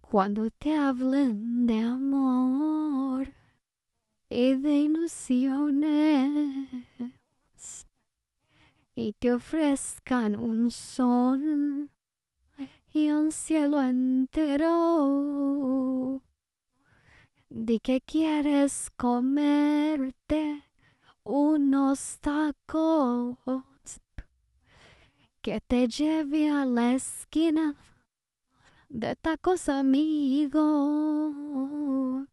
Cuando te hablen de amor y de ilusiones y te ofrezcan un sol y un cielo entero, de que quieres comerte unos tacos que te lleve a la esquina de tacos amigo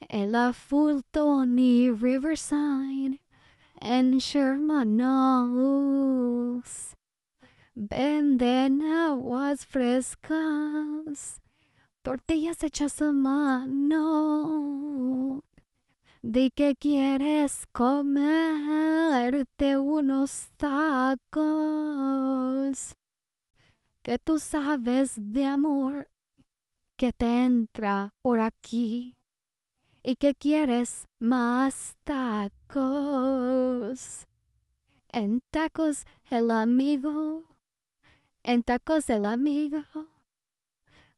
en la Fulton y Riverside, en Sherman Oaks. Venden aguas frescas, tortillas hechas a mano. ¿De que quieres comerte unos tacos que tú sabes de amor que te entra por aquí y que quieres más tacos. En tacos el amigo, en tacos el amigo,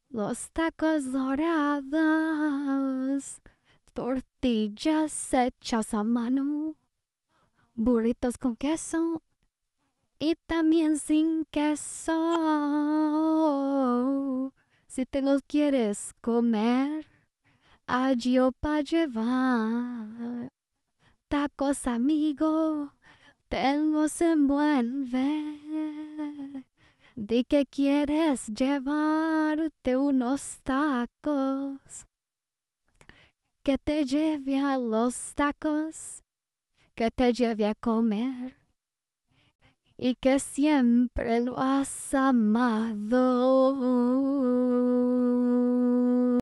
los tacos dorados, tortillas hechas a mano, burritos con queso y también sin queso. Si te los quieres comer, allí para llevar. Tacos, amigo, te buen ver Di que quieres llevarte unos tacos. Que te lleve a los tacos, que te lleve a comer y que siempre lo has amado.